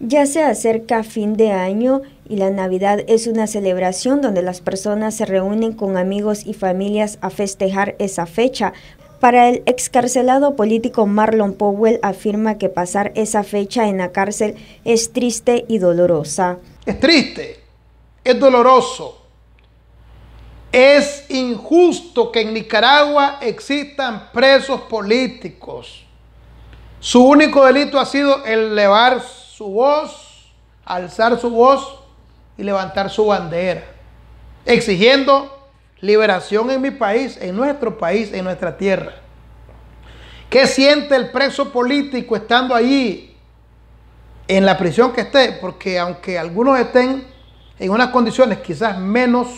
Ya se acerca fin de año y la Navidad es una celebración donde las personas se reúnen con amigos y familias a festejar esa fecha. Para el excarcelado político Marlon Powell afirma que pasar esa fecha en la cárcel es triste y dolorosa. Es triste, es doloroso. Es injusto que en Nicaragua existan presos políticos. Su único delito ha sido elevar su voz, alzar su voz y levantar su bandera, exigiendo liberación en mi país, en nuestro país, en nuestra tierra. ¿Qué siente el preso político estando allí en la prisión que esté? Porque aunque algunos estén en unas condiciones quizás menos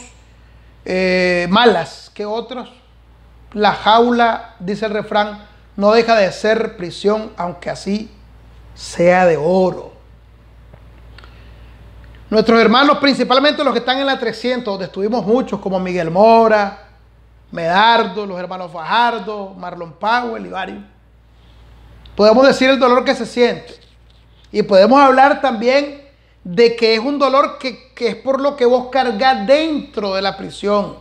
eh, malas que otros, la jaula, dice el refrán, no deja de ser prisión, aunque así sea de oro. Nuestros hermanos, principalmente los que están en la 300, donde estuvimos muchos, como Miguel Mora, Medardo, los hermanos Fajardo, Marlon Powell y Podemos decir el dolor que se siente. Y podemos hablar también de que es un dolor que, que es por lo que vos cargas dentro de la prisión.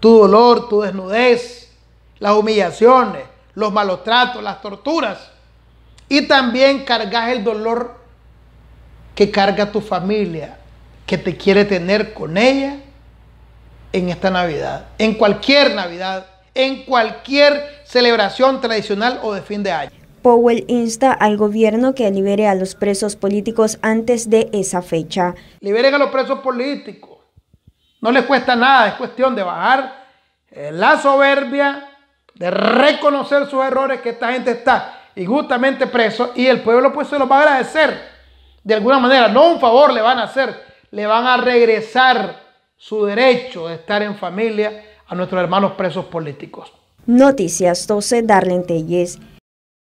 Tu dolor, tu desnudez, las humillaciones, los malos tratos, las torturas. Y también cargas el dolor que carga tu familia, que te quiere tener con ella en esta Navidad, en cualquier Navidad, en cualquier celebración tradicional o de fin de año. Powell insta al gobierno que libere a los presos políticos antes de esa fecha. Liberen a los presos políticos. No les cuesta nada, es cuestión de bajar eh, la soberbia, de reconocer sus errores que esta gente está justamente preso y el pueblo pues se los va a agradecer de alguna manera, no un favor le van a hacer, le van a regresar su derecho de estar en familia a nuestros hermanos presos políticos. Noticias 12, Darlene Telles.